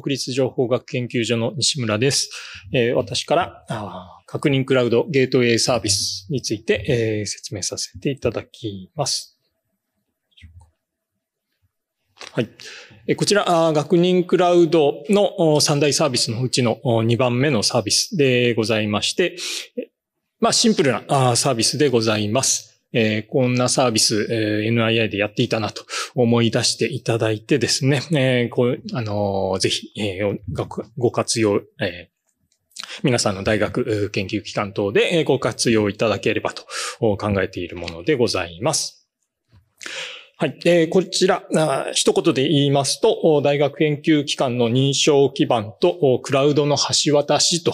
国立情報学研究所の西村です。えー、私から確認クラウドゲートウェイサービスについて、えー、説明させていただきます。はい。こちら、学認クラウドの三大サービスのうちの2番目のサービスでございまして、まあ、シンプルなサービスでございます。えー、こんなサービス、えー、NII でやっていたなと思い出していただいてですね、えー、こう、あのー、ぜひ、えー、ご活用、えー皆さんの大学研究機関等でご活用いただければと考えているものでございます。はい。えー、こちらあ、一言で言いますと、大学研究機関の認証基盤とクラウドの橋渡しと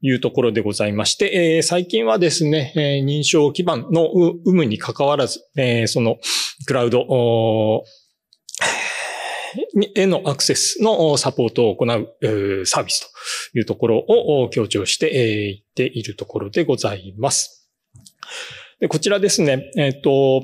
いうところでございまして、えー、最近はですね、えー、認証基盤の有無に関わらず、えー、そのクラウド、へのアクセスのサポートを行うサービスというところを強調していっているところでございます。でこちらですね、えっ、ー、と、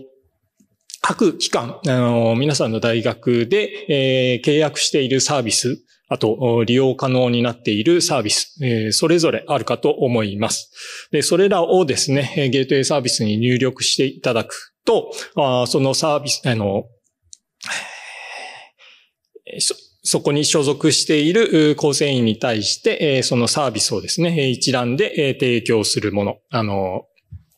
各機関、あの、皆さんの大学で、えー、契約しているサービス、あと、利用可能になっているサービス、えー、それぞれあるかと思います。で、それらをですね、ゲートウェイサービスに入力していただくと、あそのサービス、あの、そこに所属している構成員に対して、そのサービスをですね、一覧で提供するもの、あの、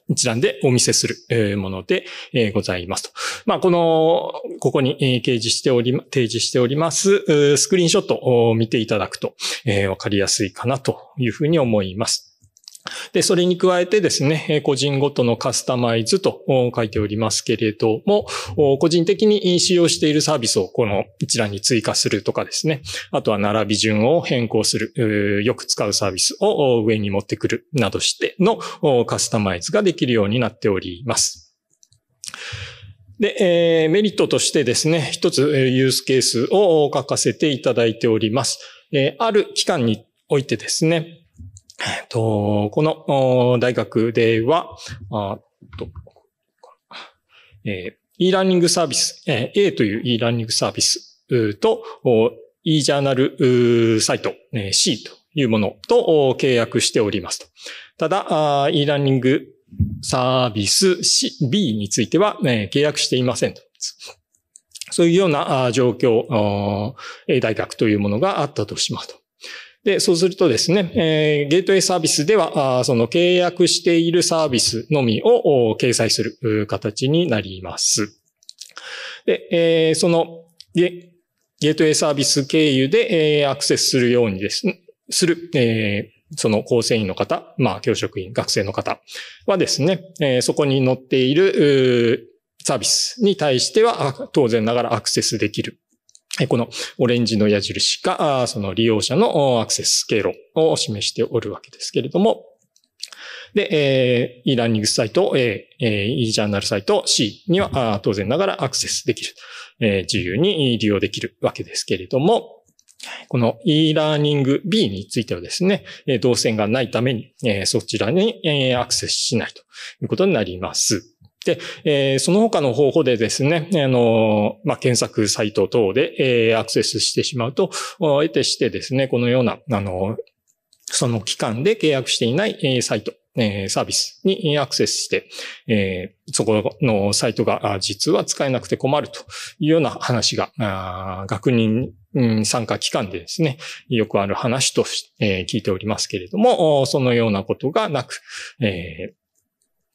一覧でお見せするものでございますと。まあ、この、ここに掲示しており、提示しておりますスクリーンショットを見ていただくと分かりやすいかなというふうに思います。で、それに加えてですね、個人ごとのカスタマイズと書いておりますけれども、個人的に使用しているサービスをこの一覧に追加するとかですね、あとは並び順を変更する、よく使うサービスを上に持ってくるなどしてのカスタマイズができるようになっております。で、えー、メリットとしてですね、一つユースケースを書かせていただいております。えある期間においてですね、と、この大学では、あとえー、e ラーニングサービス、え A という e ラーニングサービスと、e ジャーナルサイト、え C というものと契約しておりますと。ただ、e ラーニングサービス C、B については、契約していませんと。そういうような状況、大学というものがあったとしますと。で、そうするとですね、えー、ゲートウェイサービスでは、その契約しているサービスのみを掲載する形になります。で、えー、そのゲ、ゲートウェイサービス経由で、えー、アクセスするようにですね、する、えー、その構成員の方、まあ、教職員、学生の方はですね、えー、そこに載っている、サービスに対しては、当然ながらアクセスできるこのオレンジの矢印が、その利用者のアクセス経路を示しておるわけですけれども、で、えー、e ラーニングサイト、A、えー、e ジャーナルサイト C には当然ながらアクセスできる、えー、自由に利用できるわけですけれども、この e ラーニング B についてはですね、動線がないために、そちらにアクセスしないということになります。で、えー、その他の方法でですね、あの、まあ、検索サイト等で、えー、アクセスしてしまうと、得てしてですね、このような、あの、その期間で契約していない、えー、サイト、えー、サービスにアクセスして、えー、そこのサイトが実は使えなくて困るというような話が、あ学人、参加期間でですね、よくある話と、えー、聞いておりますけれども、そのようなことがなく、えー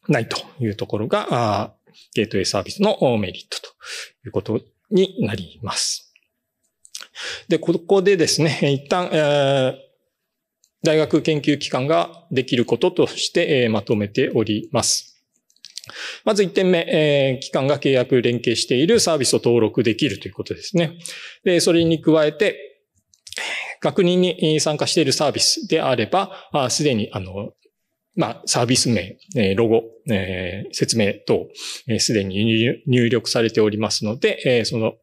ないというところが、ゲートウェイサービスのメリットということになります。で、ここでですね、一旦、えー大学研究機関ができることとしてまとめております。まず1点目、えー、機関が契約連携しているサービスを登録できるということですね。で、それに加えて、確認に参加しているサービスであれば、すでにあのまあ、サービス名、えー、ロゴ、えー、説明等、す、えー、で、に入力されておりますので、えー、その、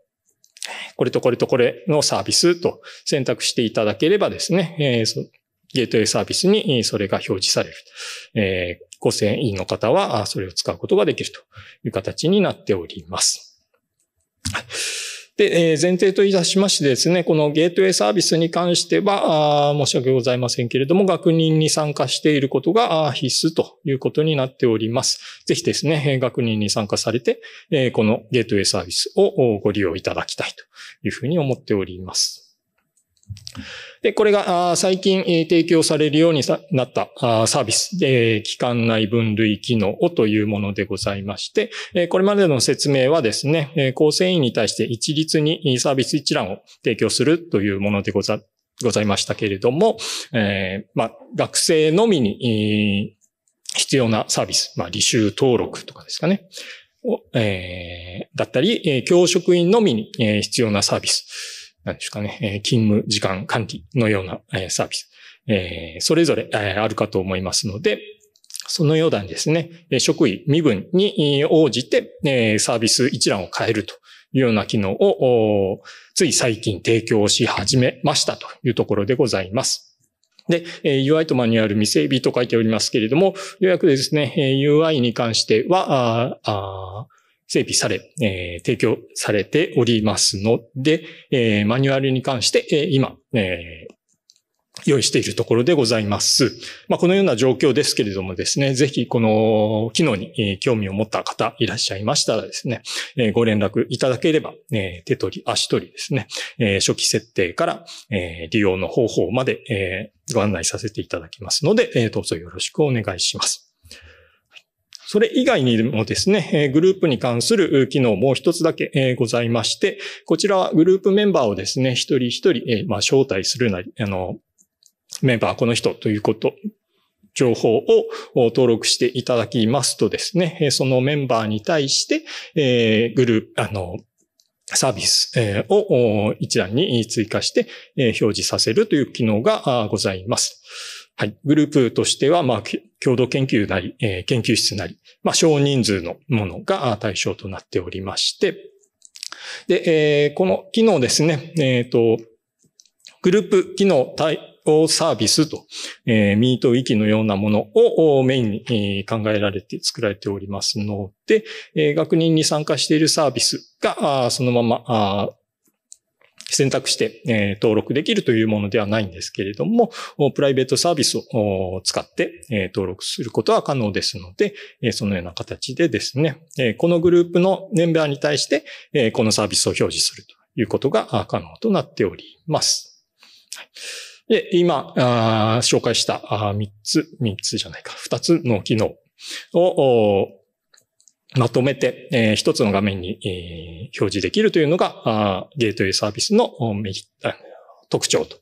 これとこれとこれのサービスと選択していただければですね、えー、そゲートウェイサービスにそれが表示される。えー、5000員の方はそれを使うことができるという形になっております。はいで、えー、前提といたしましてですね、このゲートウェイサービスに関しては、申し訳ございませんけれども、学人に参加していることが必須ということになっております。ぜひですね、学人に参加されて、えー、このゲートウェイサービスをご利用いただきたいというふうに思っております。で、これが最近提供されるようになったサービス、機関内分類機能をというものでございまして、これまでの説明はですね、構成員に対して一律にサービス一覧を提供するというものでございましたけれども、えー、まあ、学生のみに必要なサービス、まあ、履修登録とかですかね、えー、だったり、教職員のみに必要なサービス、何ですかね、勤務時間管理のような、サービス、それぞれ、あるかと思いますので、そのようなですね、職位身分に応じてサービス一覧を変えるというような機能をつい最近提供し始めましたというところでございます。で、UI とマニュアル未整備と書いておりますけれども、ようやくですね、UI に関しては、整備され、えー、提供されておりますので、えー、マニュアルに関して、えー、今、えー用意しているところでございます。まあ、このような状況ですけれどもですね、ぜひこの機能に興味を持った方いらっしゃいましたらですね、ご連絡いただければ、手取り足取りですね、初期設定から利用の方法までご案内させていただきますので、どうぞよろしくお願いします。それ以外にもですね、グループに関する機能もう一つだけございまして、こちらはグループメンバーをですね、一人一人、まあ、招待するなり、あの、メンバーこの人ということ、情報を登録していただきますとですね、そのメンバーに対して、えグループ、あの、サービスを一覧に追加して表示させるという機能がございます。はい。グループとしては、まあ、共同研究なり、えー、研究室なり、まあ、少人数のものが対象となっておりまして、で、えー、この機能ですね、えっ、ー、と、グループ機能対応サービスと、えー、ミートウィキのようなものをメインに考えられて作られておりますので、えー、学人に参加しているサービスが、そのまま選択して、え登録できるというものではないんですけれども、プライベートサービスを使って、え登録することは可能ですので、えそのような形でですね、えこのグループのメンバーに対して、えこのサービスを表示するということが可能となっております。はいで、今、紹介した3つ、3つじゃないか、2つの機能をまとめて、えー、一つの画面に、えー、表示できるというのが、ゲートウェイサービスの特徴と、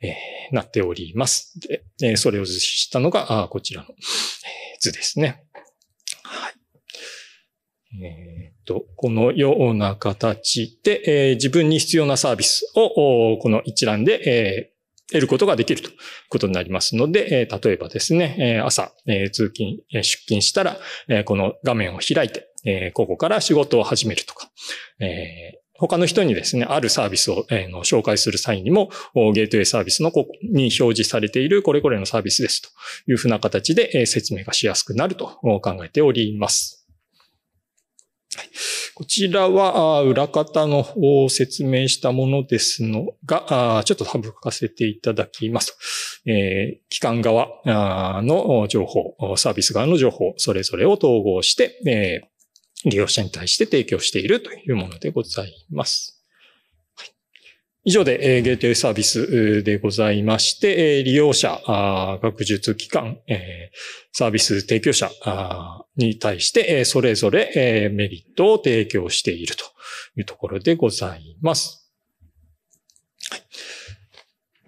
えー、なっております。で、えー、それを実施したのが、こちらの図ですね。はい。えっ、ー、と、このような形で、えー、自分に必要なサービスを、この一覧で、え得ることができるということになりますので、え例えばですね、え朝、え通勤、え出勤したら、えこの画面を開いて、えここから仕事を始めるとか、え他の人にですね、あるサービスを、えの紹介する際にも、ゲートウェイサービスのここに表示されているこれこれのサービスですというふうな形で、え説明がしやすくなると考えております。はいこちらは裏方の方を説明したものですのが、ちょっと省かせていただきます。えー、機関側の情報、サービス側の情報、それぞれを統合して、えー、利用者に対して提供しているというものでございます。以上で、えゲートウェイサービスでございまして、え利用者、あ学術機関、えサービス提供者あに対して、えそれぞれ、えメリットを提供しているというところでございます。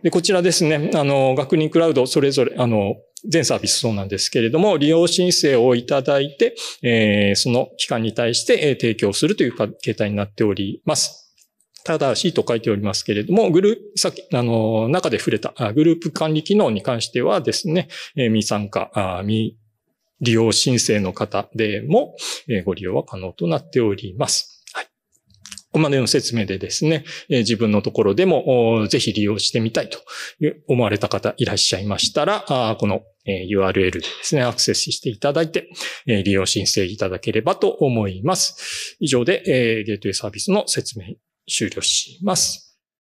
でこちらですね、あの、学人クラウド、それぞれ、あの、全サービスそうなんですけれども、利用申請をいただいて、えー、その機関に対して提供するという形態になっております。ただしと書いておりますけれども、グループ、さっき、あの、中で触れた、グループ管理機能に関してはですね、え未参加、未利用申請の方でも、えご利用は可能となっております。ここまでの説明でですね、自分のところでもぜひ利用してみたいと思われた方いらっしゃいましたら、この URL でですね、アクセスしていただいて、利用申請いただければと思います。以上でゲートウェイサービスの説明終了します。